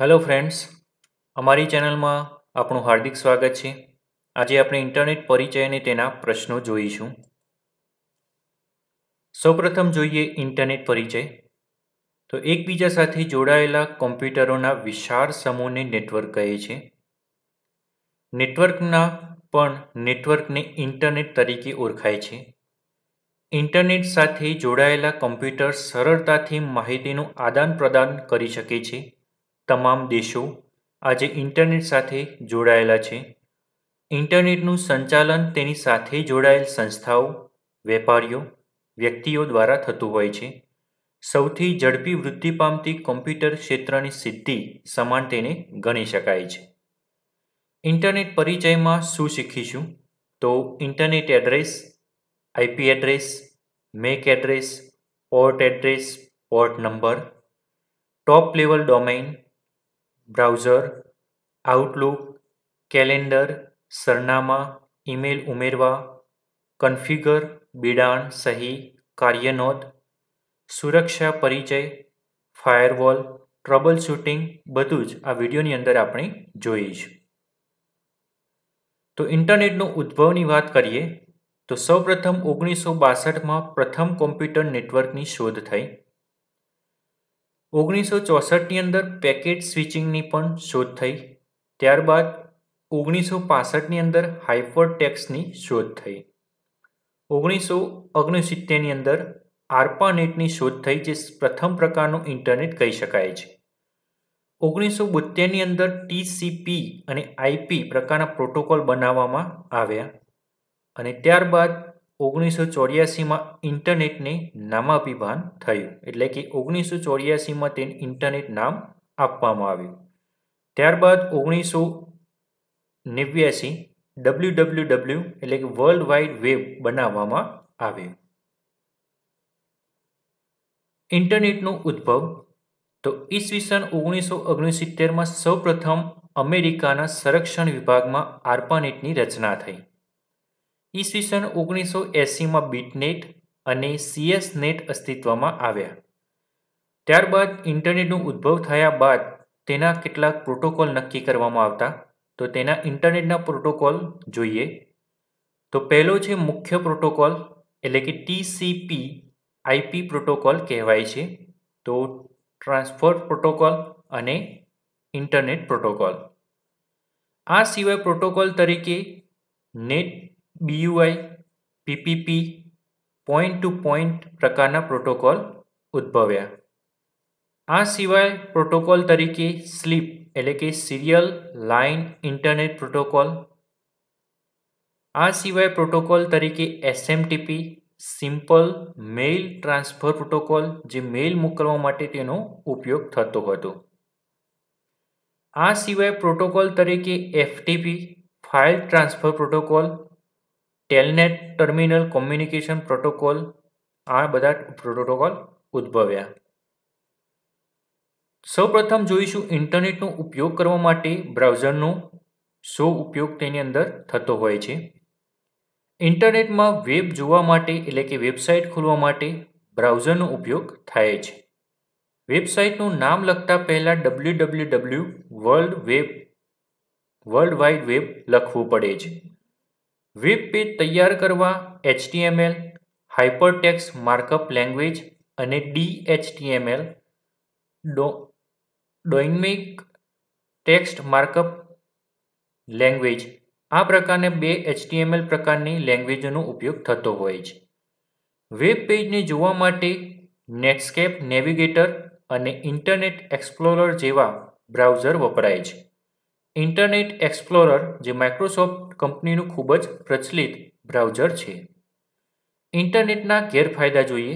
hello friends અમારી ચેનલમાં આપણું હાર્દિક સ્વાગત છે આજે આપણે ઇન્ટરનેટ પરિચય અને તેના પ્રશ્નો જોઈશું સૌપ્રથમ જોઈએ ઇન્ટરનેટ પરિચય તો એકબીજા સાથે જોડાયેલા કોમ્પ્યુટરોના વિશાળ સમૂહને નેટવર્ક કહે છે નેટવર્કના પણ નેટવર્કને ઇન્ટરનેટ તરીકે ઓળખાય છે ઇન્ટરનેટ સાથે જોડાયેલા કોમ્પ્યુટર સરળતાથી માહિતીનું આદાન પ્રદાન કરી શકે છે તમામ દેશો આજે ઇન્ટરનેટ સાથે જોડાયેલા છે ઇન્ટરનેટનું સંચાલન તેની સાથે જોડાયેલ સંસ્થાઓ વેપારીઓ વ્યક્તિઓ દ્વારા થતું હોય છે સૌથી ઝડપી વૃદ્ધિ પામતી કોમ્પ્યુટર ક્ષેત્રની સિદ્ધિ સમાન તેને ગણી શકાય છે ઇન્ટરનેટ પરિચયમાં શું શીખીશું તો internet address IP address MAC address port address port number top level domain browser Outlook calendar સરનામાં ઇમેલ ઉમેરવા કન્ફિગર બિડાણ સહી કાર્ય સુરક્ષા પરિચય ફાયરવોલ ટ્રબલ શૂટિંગ બધું જ આ વિડીયોની અંદર આપણે જોઈશું તો ઇન્ટરનેટનો ઉદ્ભવની વાત કરીએ તો સૌપ્રથમ ઓગણીસો બાસઠમાં પ્રથમ કોમ્પ્યુટર નેટવર્કની શોધ થઈ ઓગણીસો ચોસઠની અંદર પેકેટ સ્વિચિંગની પણ શોધ થઈ ત્યારબાદ ઓગણીસો પાસઠની અંદર હાઇપર ટેક્સની શોધ થઈ ઓગણીસો ઓગણસિત્તેરની અંદર આર્પાનેટની શોધ થઈ જે પ્રથમ પ્રકારનું ઇન્ટરનેટ કહી શકાય છે ઓગણીસો બોત્તેરની અંદર ટીસીપી અને આઈપી પ્રકારના પ્રોટોકોલ બનાવવામાં આવ્યા અને ત્યારબાદ ઓગણીસો ચોર્યાસીમાં ઇન્ટરનેટને નામાભિભાન થયું એટલે કે ઓગણીસો ચોર્યાસીમાં તેને ઇન્ટરનેટ નામ આપવામાં આવ્યું ત્યારબાદ ઓગણીસો નેવ્યાસી ડબલ્યુ ડબલ્યુ ડબલ્યુ એટલે કે વર્લ્ડ વાઇડ વેબ બનાવવામાં આવ્યું ઇન્ટરનેટનો ઉદ્ભવ તો ઈસવીસન ઓગણીસો ઓગણસિત્તેરમાં સૌપ્રથમ અમેરિકાના સંરક્ષણ વિભાગમાં આર્પાનેટની રચના થઈ ઈસવીસન ઓગણીસો એંસીમાં બીટનેટ અને સીએસ નેટ અસ્તિત્વમાં આવ્યા ત્યારબાદ ઇન્ટરનેટનો ઉદ્ભવ થયા બાદ તેના કેટલાક પ્રોટોકોલ નક્કી કરવામાં આવતા તો તેના ઇન્ટરનેટના પ્રોટોકોલ જોઈએ તો પહેલો છે મુખ્ય પ્રોટોકોલ એટલે કે ટીસીપી આઈપી પ્રોટોકોલ કહેવાય છે તો ટ્રાન્સપોર્ટ પ્રોટોકોલ અને ઇન્ટરનેટ પ્રોટોકોલ આ સિવાય પ્રોટોકોલ તરીકે net BUI PPP point to point પ્રકારના પ્રોટોકોલ ઉદ્ભવ્યા આ સિવાય પ્રોટોકોલ તરીકે સ્લીપ એટલે કે સિરિયલ લાઇન ઇન્ટરનેટ પ્રોટોકોલ આ સિવાય પ્રોટોકોલ તરીકે SMTP simple mail transfer protocol જે મેઇલ મોકલવા માટે તેનો ઉપયોગ થતો હતો આ સિવાય પ્રોટોકોલ તરીકે FTP file transfer protocol telnet terminal communication protocol આ બધા પ્રોટોકોલ ઉદ્ભવ્યા સૌપ્રથમ જોઈશું ઇન્ટરનેટનો ઉપયોગ કરવા માટે બ્રાઉઝરનો શો ઉપયોગ તેની અંદર થતો હોય છે ઇન્ટરનેટમાં વેબ જોવા માટે એટલે કે વેબસાઇટ ખોલવા માટે બ્રાઉઝરનો ઉપયોગ થાય છે વેબસાઇટનું નામ લખતા પહેલાં W W W world web world wide web લખવું પડે છે વેબ પેજ તૈયાર કરવા એચટીએમએલ હાઇપરટેક્સ માર્કઅપ લેંગ્વેજ અને ડીએચટીએમએલ ડો ડોઇનમિક ટેક્સ્ટ માર્કઅપ લેંગ્વેજ આ પ્રકારને બે એચટીએમએલ પ્રકારની લેંગ્વેજનો ઉપયોગ થતો હોય છે વેબ પેજને જોવા માટે નેટસ્કેપ નેવિગેટર અને ઇન્ટરનેટ એક્સપ્લોરર જેવા બ્રાઉઝર વપરાય છે ઇન્ટરનેટ એક્સપ્લોરર જે માઇક્રોસોફ્ટ કંપનીનું ખૂબ જ પ્રચલિત બ્રાઉઝર છે ઇન્ટરનેટના ગેરફાયદા જોઈએ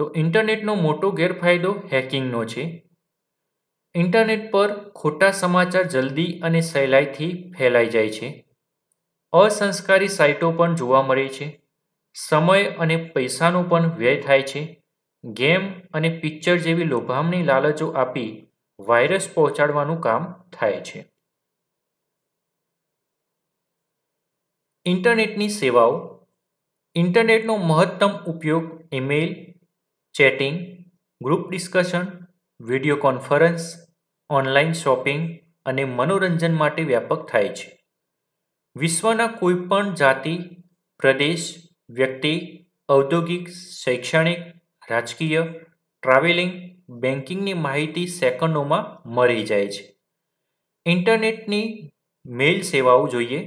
તો ઇન્ટરનેટનો મોટો ગેરફાયદો હેકિંગનો છે ઇન્ટરનેટ પર ખોટા સમાચાર જલ્દી અને સહેલાઈથી ફેલાઈ જાય છે અસંસ્કારી સાઇટો પણ જોવા મળે છે સમય અને પૈસાનો પણ વ્યય થાય છે ગેમ અને પિક્ચર જેવી લોભામણી લાલચો આપી વાયરસ પહોંચાડવાનું કામ થાય છે ઇન્ટરનેટની સેવાઓ ઇન્ટરનેટનો મહત્તમ ઉપયોગ email chatting group discussion video conference online shopping અને મનોરંજન માટે વ્યાપક થાય છે વિશ્વના કોઈપણ જાતિ પ્રદેશ વ્યક્તિ ઔદ્યોગિક શૈક્ષણિક રાજકીય ટ્રાવેલિંગ બેન્કિંગની માહિતી સેકન્ડોમાં મળી જાય છે ઇન્ટરનેટની મેઇલ સેવાઓ જોઈએ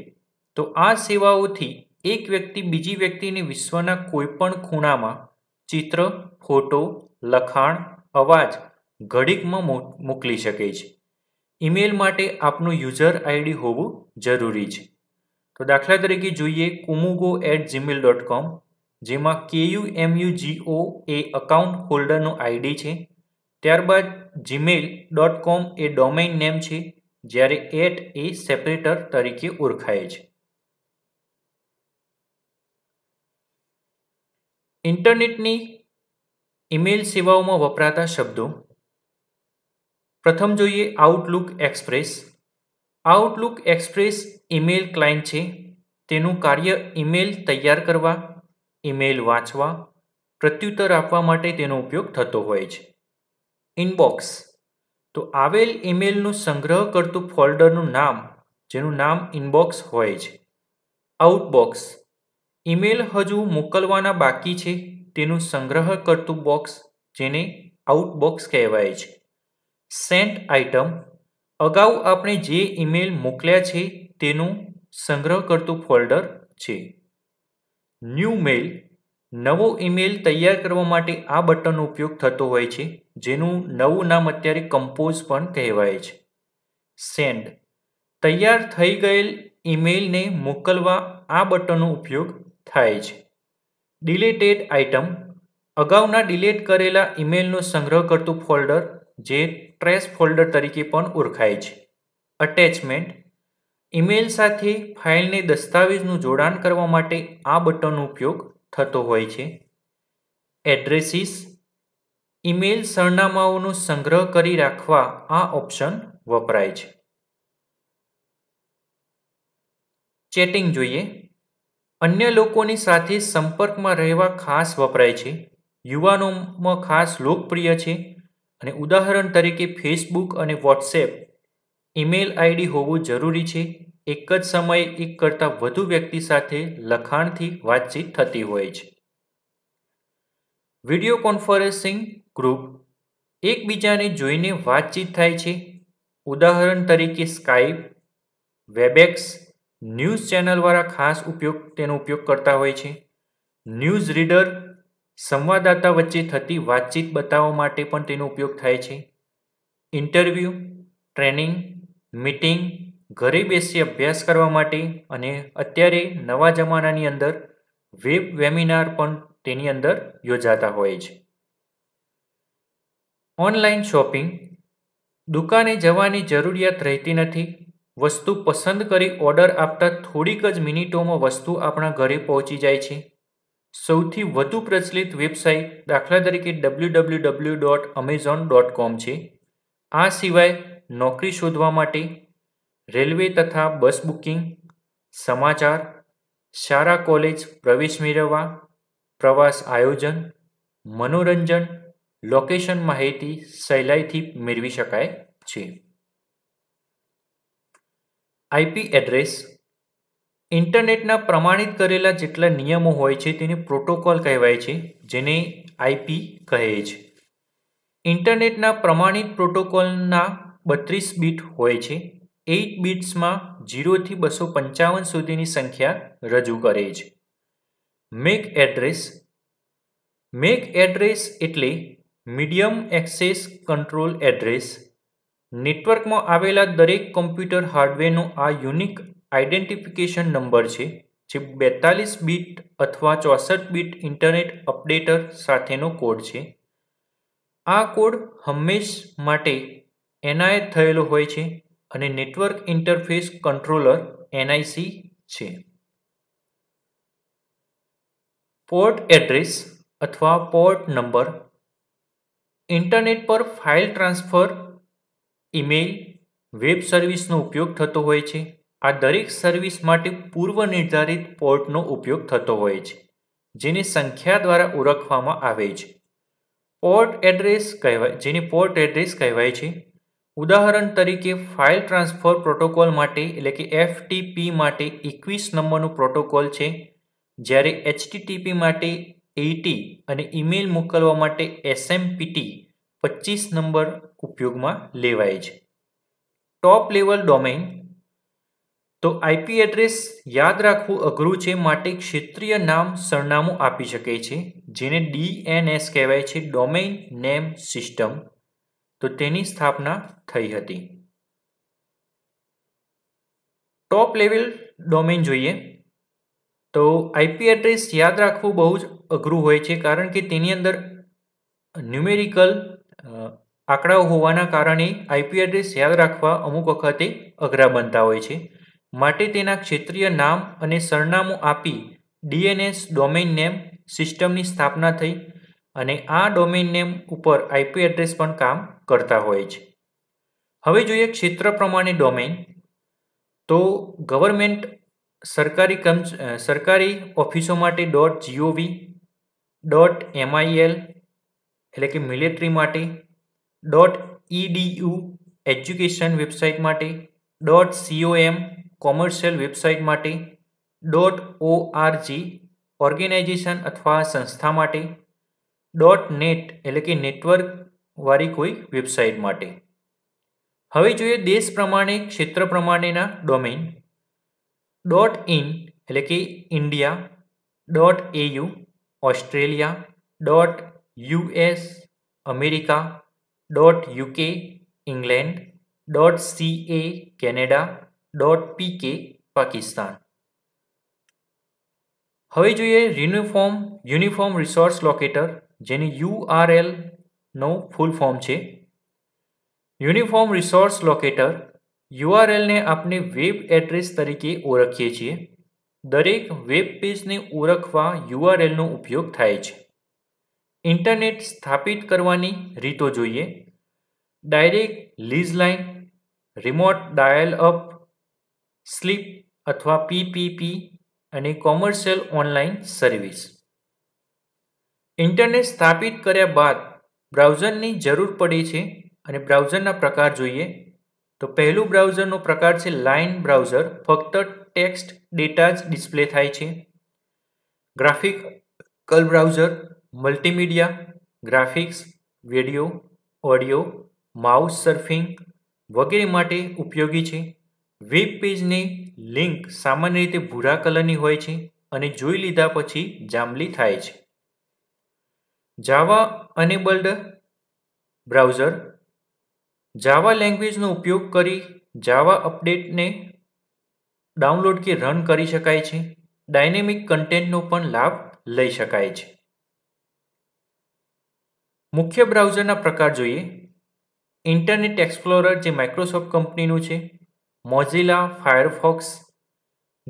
તો આ સેવાઓથી એક વ્યક્તિ બીજી વ્યક્તિને વિશ્વના કોઈપણ ખૂણામાં ચિત્ર ફોટો લખાણ અવાજ ઘડીકમાં મોકલી શકે છે ઈમેલ માટે આપનું યુઝર આઈડી હોવું જરૂરી છે તો દાખલા તરીકે જોઈએ કુમુગો એટ જીમેલ ડોટ કોમ જેમાં કેયુ એમયુ જીઓ એ અકાઉન્ટ હોલ્ડરનું આઈડી છે ત્યારબાદ જીમેલ ડોટ કોમ એ ડોમેઇન નેમ છે જ્યારે એટ એ સેપરેટર તરીકે ઓળખાય છે ઇન્ટરનેટની ઇમેલ સેવાઓમાં વપરાતા શબ્દો પ્રથમ જોઈએ Outlook Express Outlook Express email client છે તેનું કાર્ય ઇમેલ તૈયાર કરવા ઇમેલ વાંચવા પ્રત્યુત્તર આપવા માટે તેનો ઉપયોગ થતો હોય છે ઇનબોક્સ તો આવેલ ઇમેલનું સંગ્રહ કરતું ફોલ્ડરનું નામ જેનું નામ ઇનબોક્સ હોય છે આઉટબોક્સ ઈમેલ હજુ મોકલવાના બાકી છે તેનું સંગ્રહ કરતું બોક્સ જેને આઉટબોક્સ કહેવાય છે સેન્ટ આઇટમ અગાઉ આપણે જે ઈમેલ મોકલ્યા છે તેનું સંગ્રહ કરતું ફોલ્ડર છે ન્યૂ મેલ નવો ઈમેલ તૈયાર કરવા માટે આ બટનનો ઉપયોગ થતો હોય છે જેનું નવું નામ અત્યારે કમ્પોઝ પણ કહેવાય છે સેન્ડ તૈયાર થઈ ગયેલ ઈમેલને મોકલવા આ બટનનો ઉપયોગ થાય છે ડિલેટેડ આઇટમ અગાઉના ડિલેટ કરેલા ઇમેલનો સંગ્રહ કરતું ફોલ્ડર જે ટ્રેસ ફોલ્ડર તરીકે પણ ઓળખાય છે અટેચમેન્ટ ઇમેલ સાથે ફાઇલને દસ્તાવેજનું જોડાણ કરવા માટે આ બટનનો ઉપયોગ થતો હોય છે એડ્રેસીસ ઈમેલ સરનામાઓનો સંગ્રહ કરી રાખવા આ ઓપ્શન વપરાય છે ચેટિંગ જોઈએ અન્ય લોકોની સાથે સંપર્કમાં રહેવા ખાસ વપરાય છે યુવાનોમાં ખાસ લોકપ્રિય છે અને ઉદાહરણ તરીકે ફેસબુક અને વોટ્સએપ ઈમેલ આઈડી હોવું જરૂરી છે એક જ સમયે એક કરતાં વધુ વ્યક્તિ સાથે લખાણથી વાતચીત થતી હોય છે વિડીયો કોન્ફરન્સિંગ ગ્રુપ એકબીજાને જોઈને વાતચીત થાય છે ઉદાહરણ તરીકે સ્કાઈપ વેબેક્સ ન્યૂઝ ચેનલવાળા ખાસ ઉપયોગ તેનો ઉપયોગ કરતા હોય છે ન્યૂઝ રીડર સંવાદદાતા વચ્ચે થતી વાતચીત બતાવવા માટે પણ તેનો ઉપયોગ થાય છે ઇન્ટરવ્યૂ ટ્રેનિંગ મીટિંગ ઘરે બેસી અભ્યાસ કરવા માટે અને અત્યારે નવા જમાનાની અંદર વેબ વેમિનાર પણ તેની અંદર યોજાતા હોય છે ઓનલાઈન શોપિંગ દુકાને જવાની જરૂરિયાત રહેતી નથી વસ્તુ પસંદ કરી ઓર્ડર આપતા થોડીક જ મિનિટોમાં વસ્તુ આપણા ઘરે પહોંચી જાય છે સૌથી વધુ પ્રચલિત વેબસાઇટ દાખલા તરીકે W W W dot Amazon dot com છે આ સિવાય નોકરી શોધવા માટે રેલવે તથા બસ બુકિંગ સમાચાર સારા કોલેજ પ્રવેશ મેળવવા પ્રવાસ આયોજન મનોરંજન લોકેશન માહિતી સહેલાઈથી મેળવી શકાય છે આઈપી એડ્રેસ ઇન્ટરનેટના પ્રમાણિત કરેલા જેટલા નિયમો હોય છે તેને પ્રોટોકોલ કહેવાય છે જેને આઈપી કહે છે ઇન્ટરનેટના પ્રમાણિત પ્રોટોકોલના બત્રીસ બીટ હોય છે એઇટ બીટ્સમાં જીરોથી બસો પંચાવન સુધીની સંખ્યા રજૂ કરે છે મેક એડ્રેસ મેક એડ્રેસ એટલે મીડિયમ એક્સેસ કંટ્રોલ એડ્રેસ નેટવર્કમાં આવેલા દરેક કમ્પ્યુટર હાર્ડવેરનો આ યુનિક આઇડેન્ટિફિકેશન નંબર છે જે બેતાલીસ બીટ અથવા ચોસઠ બીટ ઇન્ટરનેટ અપડેટર સાથેનો કોડ છે આ કોડ હંમેશ માટે એનાયત થયેલો હોય છે અને નેટવર્ક ઇન્ટરફેસ કંટ્રોલર એનઆઈસી છે પોર્ટ એડ્રેસ અથવા પોર્ટ નંબર ઇન્ટરનેટ પર ફાઇલ ટ્રાન્સફર ઈમેલ વેબ સર્વિસનો ઉપયોગ થતો હોય છે આ દરેક સર્વિસ માટે પૂર્વ નિર્ધારિત પોર્ટનો ઉપયોગ થતો હોય છે જેને સંખ્યા દ્વારા ઓળખવામાં આવે છે પોર્ટ એડ્રેસ કહેવાય જેને પોર્ટ એડ્રેસ કહેવાય છે ઉદાહરણ તરીકે ફાઇલ ટ્રાન્સફર પ્રોટોકોલ માટે એટલે કે એફટીપી માટે એકવીસ નંબરનું પ્રોટોકોલ છે જ્યારે એચટીટીપી માટે એટી અને ઈમેલ મોકલવા માટે એસએમપીટી પચીસ નંબર ઉપયોગમાં લેવાય છે ટોપ લેવલ ડોમેન તો આઈપી એડ્રેસ યાદ રાખવું અઘરું છે માટે ક્ષેત્રીય નામ સરનામું આપી શકે છે જેને ડીએનએસ કહેવાય છે ડોમેઇન નેમ સિસ્ટમ તો તેની સ્થાપના થઈ હતી ટોપ લેવલ ડોમેન જોઈએ તો આઈપી એડ્રેસ યાદ રાખવું બહુ જ અઘરું હોય છે કારણ કે તેની અંદર ન્યુમેરિકલ આંકડાઓ હોવાના કારણે આઈપી એડ્રેસ યાદ રાખવા અમુક વખતે અઘરા બનતા હોય છે માટે તેના ક્ષેત્રીય નામ અને સરનામું આપી ડીએનએસ ડોમેઇન નેમ સિસ્ટમની સ્થાપના થઈ અને આ ડોમેઇન નેમ ઉપર આઈપી એડ્રેસ પણ કામ કરતા હોય છે હવે જોઈએ ક્ષેત્ર પ્રમાણે ડોમેન તો ગવર્મેન્ટ સરકારી કર્મ સરકારી ઓફિસો માટે ડોટ જીઓવી ડોટ એમઆઈએલ એટલે કે મિલિટરી માટે ડોટ ઈડીયુ એજ્યુકેશન વેબસાઇટ માટે ડોટ સીઓએમ કોમર્શિયલ વેબસાઇટ માટે ડોટ ઓઆરજી ઓર્ગેનાઇઝેશન અથવા સંસ્થા માટે ડોટ નેટ એટલે કે નેટવર્કવાળી કોઈ વેબસાઇટ માટે હવે જોઈએ દેશ પ્રમાણે ક્ષેત્ર પ્રમાણેના ડોમેન ડોટ ઇન એટલે કે India dot AU Australia dot US America dot UK England dot C A Canada dot PK Pakistan હવે જોઈએ યુનિફોર્મ યુનિફોર્મ રિસોર્સ લોકેટર જેની યુઆરએલનો ફૂલ ફોર્મ છે યુનિફોર્મ રિસોર્સ લોકેટર યુઆરએલને આપણે વેબ એડ્રેસ તરીકે ઓળખીએ છીએ દરેક વેબ પેજને ઓળખવા યુઆરએલનો ઉપયોગ થાય છે ઇન્ટરનેટ સ્થાપિત કરવાની રીતો જોઈએ direct lease line remote dial up SLIP અથવા પીપીપી અને કોમર્શિયલ ઓનલાઇન સર્વિસ ઇન્ટરનેટ સ્થાપિત કર્યા બાદ બ્રાઉઝરની જરૂર પડે છે અને બ્રાઉઝરના પ્રકાર જોઈએ તો પહેલું બ્રાઉઝરનો પ્રકાર છે લાઇન બ્રાઉઝર ફક્ત ટેક્સ્ટ ડેટા જ ડિસ્પ્લે થાય છે graphical browser multimedia graphics video audio mouse surfing વગેરે માટે ઉપયોગી છે વેબ પેજની લિંક સામાન્ય રીતે ભૂરા કલરની હોય છે અને જોઈ લીધા પછી જાંબલી થાય છે જાવા અનેબલ્ડ બ્રાઉઝર જાવા લેંગ્વેજનો ઉપયોગ કરી જાવા અપડેટને ડાઉનલોડ કે રન કરી શકાય છે ડાયનેમિક કન્ટેન્ટનો પણ લાભ લઈ શકાય છે મુખ્ય બ્રાઉઝરના પ્રકાર જોઈએ ઇન્ટરનેટ એક્સપ્લોરર જે માઇક્રોસોફ્ટ કંપનીનું છે મોઝિલા ફાયરફોક્સ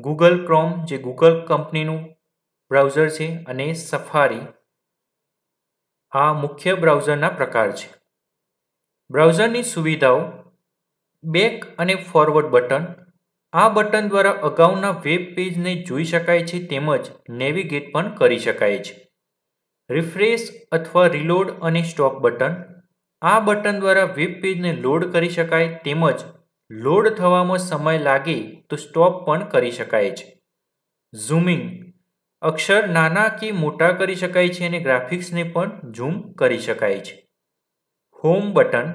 ગૂગલ ક્રોમ જે ગૂગલ કંપનીનું બ્રાઉઝર છે અને સફારી આ મુખ્ય બ્રાઉઝરના પ્રકાર છે બ્રાઉઝરની સુવિધાઓ બેક અને ફોરવર્ડ બટન આ બટન દ્વારા અગાઉના વેબ પેજને જોઈ શકાય છે તેમજ નેવિગેટ પણ કરી શકાય છે રિફ્રેશ અથવા રિલોડ અને સ્ટોપ બટન આ બટન દ્વારા વેબ પેજને લોડ કરી શકાય તેમજ લોડ થવામાં સમય લાગે તો સ્ટોપ પણ કરી શકાય છે ઝૂમિંગ અક્ષર નાના કે મોટા કરી શકાય છે અને ગ્રાફિક્સને પણ ઝૂમ કરી શકાય છે હોમ બટન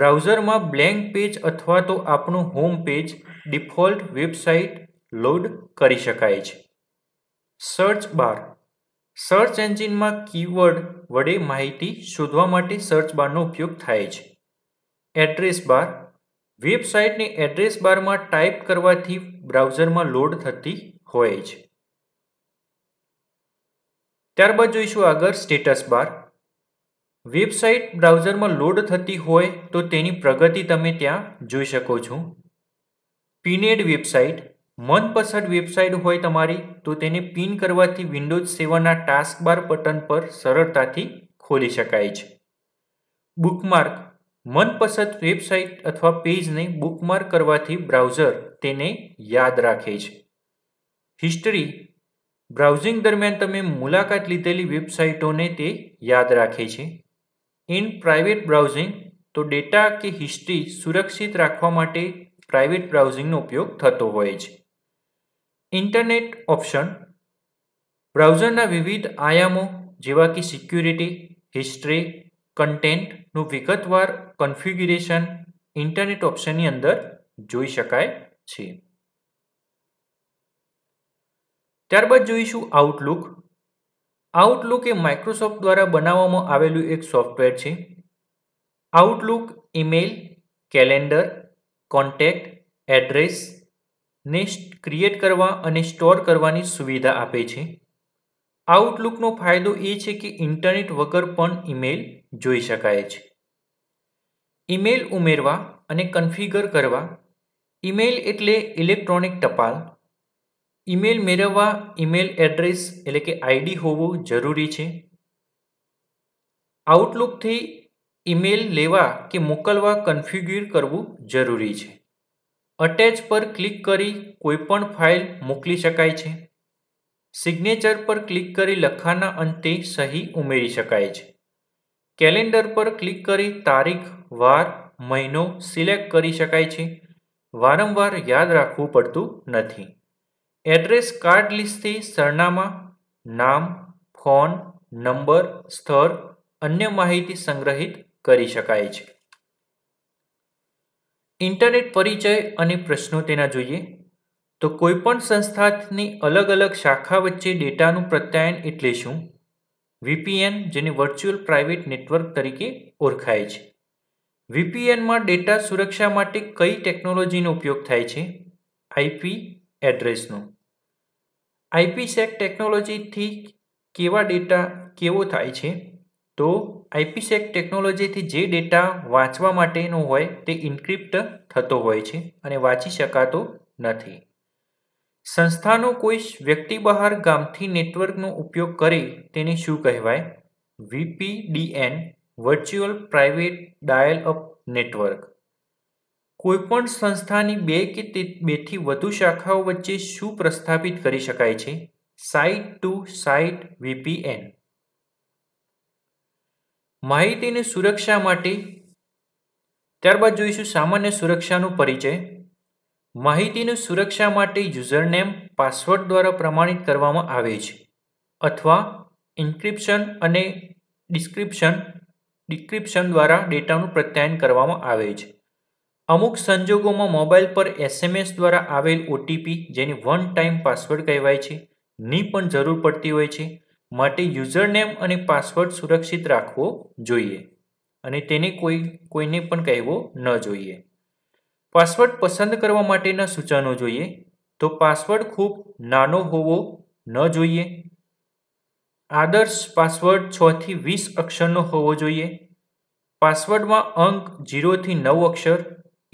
બ્રાઉઝરમાં બ્લેન્ક પેજ અથવા તો આપણું home page default website load કરી શકાય છે સર્ચ બાર સર્ચ એન્જિનમાં કીવર્ડ વડે માહિતી શોધવા માટે સર્ચ બારનો ઉપયોગ થાય છે એડ્રેસ બાર વેબસાઇટને એડ્રેસ બારમાં ટાઈપ કરવાથી બ્રાઉઝરમાં લોડ થતી હોય છે ત્યારબાદ જોઈશું આગળ સ્ટેટસ બાર વેબસાઇટ બ્રાઉઝરમાં લોડ થતી હોય તો તેની પ્રગતિ તમે ત્યાં જોઈ શકો છો પીનેડ વેબસાઇટ મનપસંદ વેબસાઇટ હોય તમારી તો તેને પિન કરવાથી વિન્ડોઝ સેવનના ટાસ્કબાર બટન પર સરળતાથી ખોલી શકાય છે બુકમાર્ક મનપસંદ વેબસાઇટ અથવા પેજને બુકમાર્ક કરવાથી બ્રાઉઝર તેને યાદ રાખે છે હિસ્ટરી બ્રાઉઝિંગ દરમિયાન તમે મુલાકાત લીધેલી વેબસાઇટોને તે યાદ રાખે છે ઇન પ્રાઇવેટ બ્રાઉઝિંગ તો ડેટા કે હિસ્ટ્રી સુરક્ષિત રાખવા માટે પ્રાઇવેટ બ્રાઉઝિંગનો ઉપયોગ થતો હોય છે ઇન્ટરનેટ ઓપ્શન બ્રાઉઝરના વિવિધ આયામો જેવા કે સિક્યુરિટી હિસ્ટ્રી કન્ટેન્ટનું વિગતવાર કન્ફિગ્યુરેશન ઇન્ટરનેટ ઓપ્શનની અંદર જોઈ શકાય છે ત્યારબાદ જોઈશું આઉટલુક આઉટલુક એ માઇક્રોસોફ્ટ દ્વારા બનાવવામાં આવેલું એક સોફ્ટવેર છે Outlook email calendar contact address ને ક્રિએટ કરવા અને સ્ટોર કરવાની સુવિધા આપે છે આઉટલુકનો ફાયદો એ છે કે ઇન્ટરનેટ વગર પણ ઈમેલ જોઈ શકાય છે ઈમેલ ઉમેરવા અને કન્ફિગર કરવા ઈમેલ એટલે ઇલેક્ટ્રોનિક ટપાલ ઈમેલ મેળવવા ઈમેલ એડ્રેસ એટલે કે આઈડી હોવું જરૂરી છે આઉટલુકથી ઈમેલ લેવા કે મોકલવા કન્ફિગ્યુર કરવું જરૂરી છે અટેચ પર ક્લિક કરી કોઈપણ ફાઇલ મોકલી શકાય છે સિગ્નેચર પર ક્લિક કરી લખાણના અંતે સહી ઉમેરી શકાય છે કેલેન્ડર પર ક્લિક કરી તારીખ વાર મહિનો સિલેક્ટ કરી શકાય છે વારંવાર યાદ રાખવું પડતું નથી એડ્રેસ કાર્ડ લિસ્ટથી સરનામા નામ ફોન નંબર સ્થળ અન્ય માહિતી સંગ્રહિત કરી શકાય છે ઇન્ટરનેટ પરિચય અને પ્રશ્નો તેના જોઈએ તો કોઈપણ સંસ્થાની અલગ અલગ શાખા વચ્ચે ડેટાનું પ્રત્યાયન એટલે શું વીપીએન જેને વર્ચ્યુઅલ પ્રાઇવેટ નેટવર્ક તરીકે ઓળખાય છે વીપીએનમાં ડેટા સુરક્ષા માટે કઈ ટેકનોલોજીનો ઉપયોગ થાય છે આઈપી એડ્રેસનો આઈપી સેક ટેકનોલોજીથી કેવા ડેટા કેવો થાય છે તો આઈપીસેક ટેકનોલોજીથી જે ડેટા વાંચવા માટેનો હોય તે ઇન્ક્રિપ્ટ થતો હોય છે અને વાંચી શકાતો નથી સંસ્થાનો કોઈ વ્યક્તિ બહાર ગામથી નેટવર્કનો ઉપયોગ કરે તેને શું કહેવાય VPDN virtual private dial up network કોઈપણ સંસ્થાની બે કે તે બેથી વધુ શાખાઓ વચ્ચે શું પ્રસ્થાપિત કરી શકાય છે સાઇટ ટુ સાઇટ વીપીએન માહિતીની સુરક્ષા માટે ત્યારબાદ જોઈશું સામાન્ય સુરક્ષાનો પરિચય માહિતીની સુરક્ષા માટે યુઝરનેમ પાસવર્ડ દ્વારા પ્રમાણિત કરવામાં આવે છે અથવા ઇન્ક્રિપ્શન અને ડિસ્ક્રિપ્શન ડિસ્ક્રિપ્શન દ્વારા ડેટાનું પ્રત્યાયન કરવામાં આવે છે અમુક સંજોગોમાં મોબાઈલ પર એસએમએસ દ્વારા આવેલ ઓટીપી જેની વન ટાઈમ પાસવર્ડ કહેવાય છે ની પણ જરૂર પડતી હોય છે માટે યુઝરનેમ અને પાસવર્ડ સુરક્ષિત રાખવો જોઈએ અને તેને કોઈ કોઈને પણ કહેવો ન જોઈએ પાસવર્ડ પસંદ કરવા માટેના સૂચનો જોઈએ તો પાસવર્ડ ખૂબ નાનો હોવો ન જોઈએ આદર્શ પાસવર્ડ છથી વીસ અક્ષરનો હોવો જોઈએ પાસવર્ડમાં અંક જીરોથી નવ અક્ષર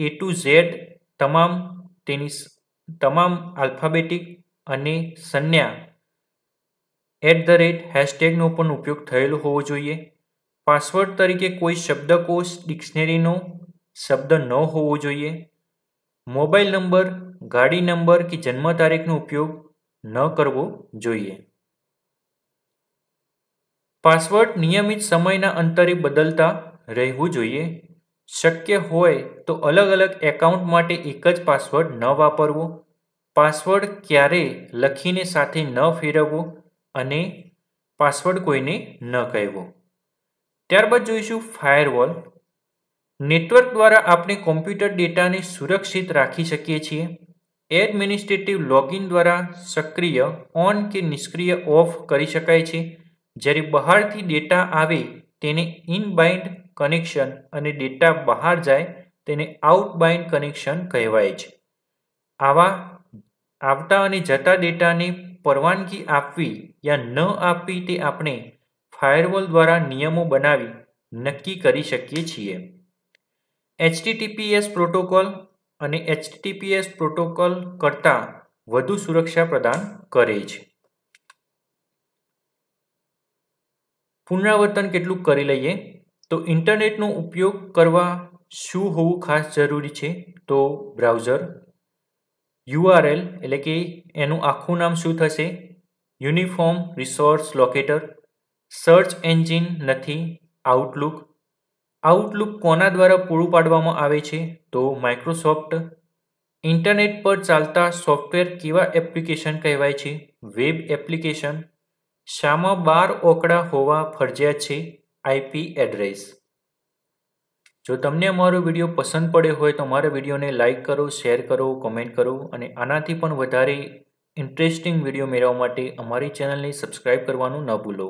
એ ટુ ઝેડ તમામ તેની તમામ આલ્ફાબેટિક અને સંજ્ઞા એટ ધ રેટ હેશટેગનો પણ ઉપયોગ થયેલો હોવો જોઈએ પાસવર્ડ તરીકે કોઈ શબ્દકોશ ડિક્શનરીનો શબ્દ ન હોવો જોઈએ મોબાઈલ નંબર ગાડી નંબર કે જન્મ તારીખનો ઉપયોગ ન કરવો જોઈએ પાસવર્ડ નિયમિત સમયના અંતરે બદલતા રહેવું જોઈએ શક્ય હોય તો અલગ અલગ એકાઉન્ટ માટે એક જ પાસવર્ડ ન વાપરવો પાસવર્ડ ક્યારે લખીને સાથે ન ફેરવવો અને પાસવર્ડ કોઈને ન કહેવો ત્યારબાદ જોઈશું ફાયરવોલ નેટવર્ક દ્વારા આપણે કોમ્પ્યુટર ડેટાને સુરક્ષિત રાખી શકીએ છીએ એડમિનિસ્ટ્રેટિવ લોગિન દ્વારા સક્રિય ઓન કે નિષ્ક્રિય ઓફ કરી શકાય છે જ્યારે બહારથી ડેટા આવે તેને ઇનબાઇન્ડ કનેક્શન અને ડેટા બહાર જાય તેને આઉટબાઇન્ડ કનેક્શન કહેવાય છે આવા આવતા અને જતા ડેટાને પરવાનગી આપવી યા ન આપવી તે આપણે ફાયરવોલ દ્વારા નિયમો બનાવી નક્કી કરી શકીએ છીએ એચટીટીપીએસ પ્રોટોકોલ અને એચટીટીપીએસ પ્રોટોકોલ કરતાં વધુ સુરક્ષા પ્રદાન કરે છે પુનરાવર્તન કેટલું કરી લઈએ તો ઇન્ટરનેટનો ઉપયોગ કરવા શું હોવું ખાસ જરૂરી છે તો બ્રાઉઝર યુઆરએલ એટલે કે એનું આખું નામ શું થશે uniform resource locator search engine નથી આઉટલુક આઉટલુક કોના દ્વારા પૂરું પાડવામાં આવે છે તો માઇક્રોસોફ્ટ ઇન્ટરનેટ પર ચાલતા સોફ્ટવેર કેવા એપ્લિકેશન કહેવાય છે વેબ એપ્લિકેશન શામાં બાર ઓકડા હોવા ફરજિયાત છે આઈપી એડ્રેસ જો તમને અમારો વિડીયો પસંદ પડ્યો હોય તો મારા વિડીયોને લાઇક કરો શેર કરો કોમેન્ટ કરો અને આનાથી પણ વધારે ઇન્ટરેસ્ટિંગ વિડીયો મેળવવા માટે અમારી ચેનલને સબસ્ક્રાઇબ કરવાનું ન ભૂલો